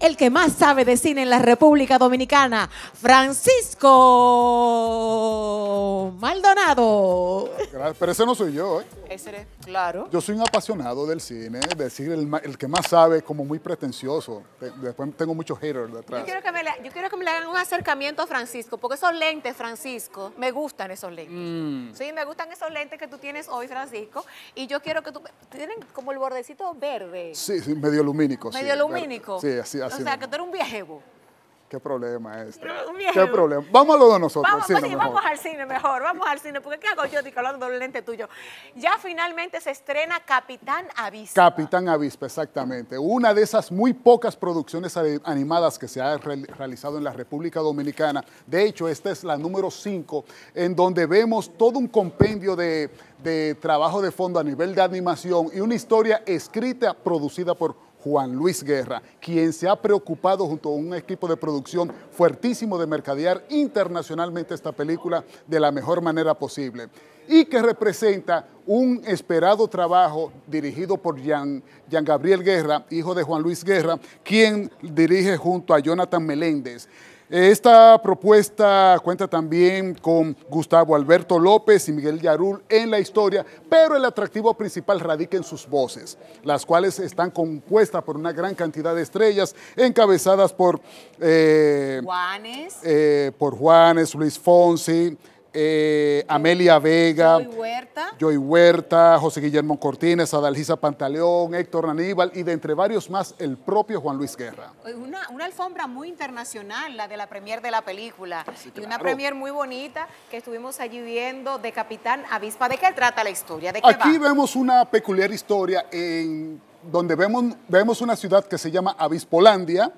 el que más sabe de cine en la República Dominicana, Francisco Maldonado. Pero ese no soy yo, ¿eh? Ese eres, claro. Yo soy un apasionado del cine, es decir, el, que más sabe, como muy pretencioso. Después tengo muchos haters detrás. Yo quiero, que me hagan un acercamiento a Francisco, porque esos lentes, Francisco, me gustan esos lentes. Mm. Sí, me gustan esos lentes que tú tienes hoy, Francisco, y yo quiero que tú... Tienen como el bordecito verde. Sí, sí medio lumínico. Medio lumínico. Sí, así, así. O sea, que tú eres un viejo. Qué problema es. Este? Qué problema. Vamos a lo de nosotros. Vamos, vamos al cine mejor, vamos al cine, porque ¿qué hago yo de hablando del lente tuyo? Ya finalmente se estrena Capitán Avispa. Capitán Avispa, exactamente. Una de esas muy pocas producciones animadas que se ha realizado en la República Dominicana. De hecho, esta es la número 5, en donde vemos todo un compendio de trabajo de fondo a nivel de animación y una historia escrita, producida por Juan Luis Guerra, quien se ha preocupado junto a un equipo de producción fuertísimo de mercadear internacionalmente esta película de la mejor manera posible y que representa un esperado trabajo dirigido por Jean, Gabriel Guerra, hijo de Juan Luis Guerra, quien dirige junto a Jonathan Meléndez. Esta propuesta cuenta también con Gustavo Alberto López y Miguel Yarul en la historia, pero el atractivo principal radica en sus voces, las cuales están compuestas por una gran cantidad de estrellas encabezadas por... Eh, Juanes. Eh, por Juanes, Luis Fonsi, eh, Amelia Vega, Joy Huerta. José Guillermo Cortines, Adalgisa Pantaleón, Héctor Aníbal y de entre varios más el propio Juan Luis Guerra. Una, alfombra muy internacional, la de la premier de la película. Y una premier muy bonita que estuvimos allí viendo de Capitán Avispa. ¿De qué trata la historia? ¿De Aquí vemos una peculiar historia en donde vemos, vemos una ciudad que se llama Avispolandia,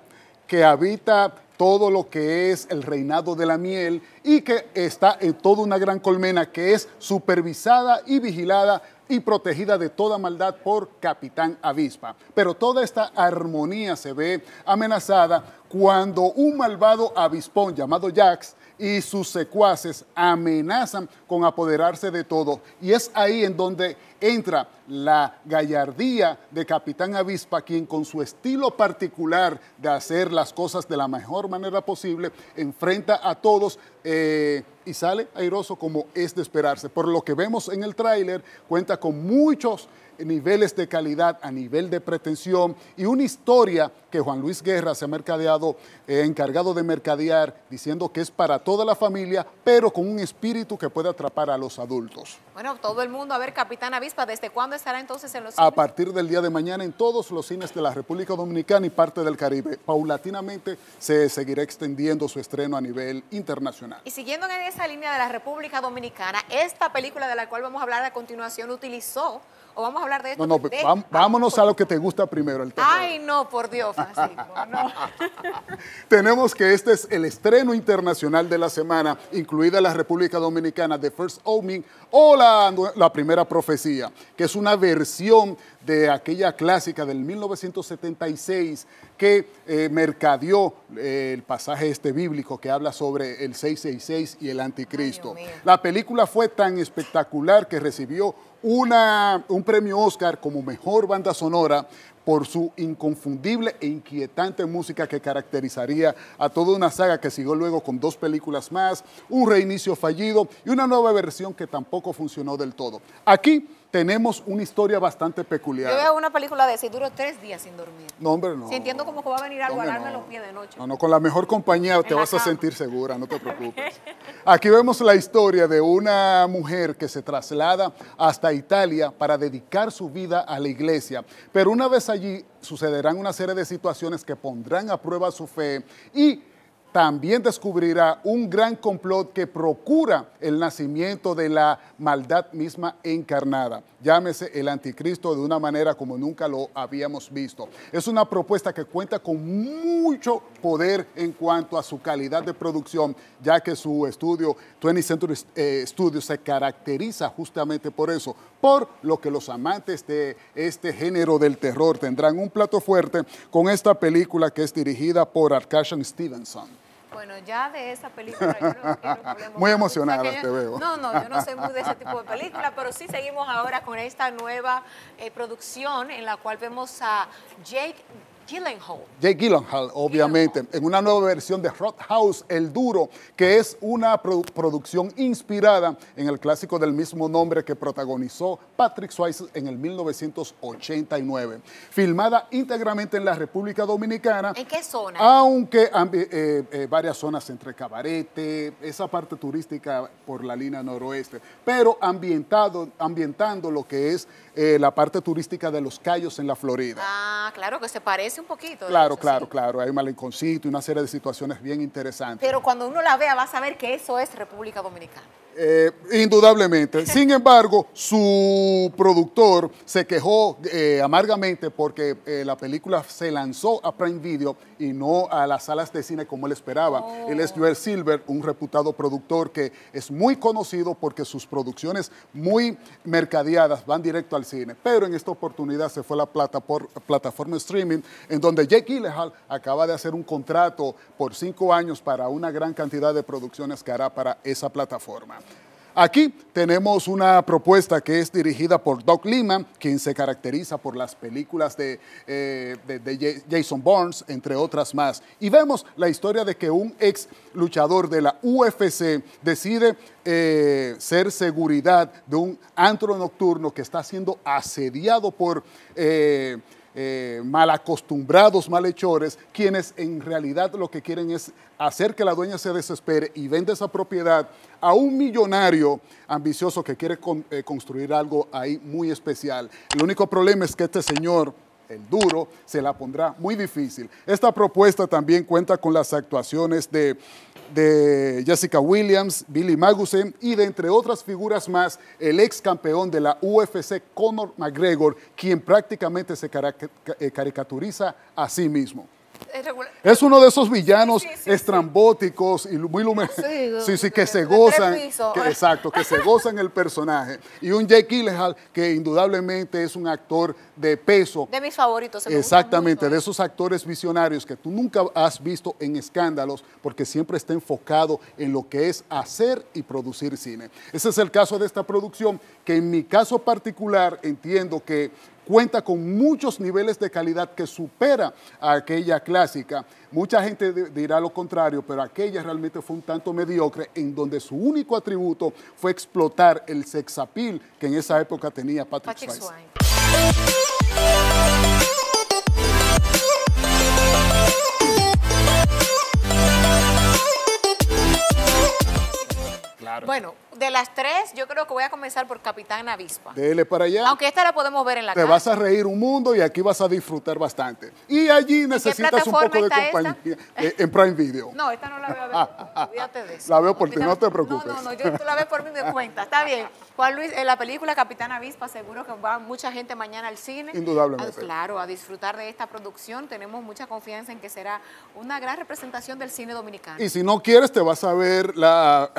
que habita todo lo que es el reinado de la miel y que está en toda una gran colmena que es supervisada y vigilada y protegida de toda maldad por Capitán Avispa. Pero toda esta armonía se ve amenazada cuando un malvado avispón llamado Jax y sus secuaces amenazan con apoderarse de todo. Y es ahí en donde entra la gallardía de Capitán Avispa, quien con su estilo particular de hacer las cosas de la mejor manera posible, enfrenta a todos. Eh, y sale airoso como es de esperarse. Por lo que vemos en el tráiler, cuenta con muchos niveles de calidad, a nivel de pretensión y una historia que Juan Luis Guerra se ha mercadeado, eh, encargado de mercadear, diciendo que es para toda la familia, pero con un espíritu que puede atrapar a los adultos. Bueno, todo el mundo, a ver, Capitán Avispa, ¿desde cuándo estará entonces en los cines? A partir del día de mañana en todos los cines de la República Dominicana y parte del Caribe. Paulatinamente se seguirá extendiendo su estreno a nivel internacional. Y siguiendo en esa línea de la República Dominicana, esta película de la cual vamos a hablar a continuación utilizó vamos a hablar de esto? No, pues, vámonos a lo que te gusta primero, el Ay, no, por Dios, Francisco, Tenemos que este es el estreno internacional de la semana, incluida la República Dominicana de First Omen o la, Primera Profecía, que es una versión de aquella clásica del 1976 que eh, mercadeó eh, el pasaje este bíblico que habla sobre el 666 y el anticristo. la película fue tan espectacular que recibió una, un premio Oscar como mejor banda sonora por su inconfundible e inquietante música que caracterizaría a toda una saga que siguió luego con dos películas más, un reinicio fallido y una nueva versión que tampoco funcionó del todo. Aquí tenemos una historia bastante peculiar. Yo veo una película de si duro tres días sin dormir. No, hombre, no. Sintiendo como que va a venir algo a darme los pies de noche. No, no, con la mejor compañía te vas a sentir segura, no te preocupes. Aquí vemos la historia de una mujer que se traslada hasta Italia para dedicar su vida a la iglesia. Pero una vez allí sucederán una serie de situaciones que pondrán a prueba su fe y también descubrirá un gran complot que procura el nacimiento de la maldad misma encarnada. Llámese el anticristo de una manera como nunca lo habíamos visto. Es una propuesta que cuenta con mucho poder en cuanto a su calidad de producción, ya que su estudio, 20 Century eh, Studios, se caracteriza justamente por eso, por lo que los amantes de este género del terror tendrán un plato fuerte con esta película que es dirigida por Arkashan Stevenson bueno, ya de esa película yo no Muy emocionada te veo. No, no, yo no sé muy de ese tipo de película, pero sí seguimos ahora con esta nueva eh, producción en la cual vemos a Jake Gyllenhaal. Jake Gyllenhaal, obviamente, en una nueva versión de House, El Duro, que es una producción inspirada en el clásico del mismo nombre que protagonizó Patrick Swayze en el 1989. Filmada íntegramente en la República Dominicana. ¿En qué zona? Aunque eh, eh, varias zonas entre Cabarete, esa parte turística por la línea noroeste, pero ambientado, ambientando lo que es eh, la parte turística de Los Cayos en la Florida. Ah, claro que se parece un poquito. claro, claro, claro. Hay un malinconcito y una serie de situaciones bien interesantes. Pero cuando uno la vea, va a saber que eso es República Dominicana. Eh, indudablemente. Sin embargo, su productor se quejó eh, amargamente porque eh, la película se lanzó a Prime Video y no a las salas de cine como él esperaba. Oh. Él es Joel Silver, un reputado productor que es muy conocido porque sus producciones muy mercadeadas van directo al cine. Pero en esta oportunidad se fue a la plata por, plataforma streaming en donde Jake Gyllenhaal acaba de hacer un contrato por cinco años para una gran cantidad de producciones que hará para esa plataforma. Aquí tenemos una propuesta que es dirigida por Doc Lima, quien se caracteriza por las películas de, eh, Jason Bourne, entre otras más. Y vemos la historia de que un ex luchador de la UFC decide eh, ser seguridad de un antro nocturno que está siendo asediado por... Eh, eh, malacostumbrados malhechores, quienes en realidad lo que quieren es hacer que la dueña se desespere y vende esa propiedad a un millonario ambicioso que quiere eh, construir algo ahí muy especial. El único problema es que este señor el duro se la pondrá muy difícil. Esta propuesta también cuenta con las actuaciones de Jessica Williams, Billy Magusen y de entre otras figuras más, el ex campeón de la UFC Conor McGregor, quien prácticamente se eh, caricaturiza a sí mismo. Es, uno de esos villanos estrambóticos y muy luminosos. Sí, sí, que se gozan. exacto, que se gozan el personaje. Y un Jake Gyllenhaal que indudablemente es un actor de peso. De mis favoritos. Exactamente, de esos actores visionarios que tú nunca has visto en escándalos porque siempre está enfocado en lo que es hacer y producir cine. Ese es el caso de esta producción que en mi caso particular entiendo que cuenta con muchos niveles de calidad que supera a aquella clásica. Mucha gente dirá lo contrario, pero aquella realmente fue un tanto mediocre en donde su único atributo fue explotar el sexapil que en esa época tenía Patrick, Claro. Bueno, de las tres, yo creo que voy a comenzar por Capitán Avispa. Dele para allá. Aunque esta la podemos ver en la Te vas a reír un mundo y aquí vas a disfrutar bastante. Y allí necesitas un poco de compañía eh, en Prime Video. No, esta no la veo a de eso. La veo por no te preocupes. No, no, no, yo la veo por mi cuenta. Está bien. Juan Luis, en la película Capitán Avispa, seguro que va mucha gente mañana al cine. Indudablemente. claro, a disfrutar de esta producción. Tenemos mucha confianza en que será una gran representación del cine dominicano. Y si no quieres, te vas a ver la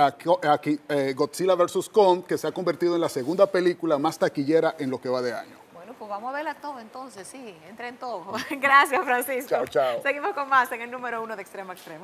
aquí, Godzilla vs. Kong, que se ha convertido en la segunda película más taquillera en lo que va de año. Bueno, pues vamos a verla todo entonces, sí, en todo. Gracias, Francisco. Chao, chao. Seguimos con más en el número uno de Extremo Extremo.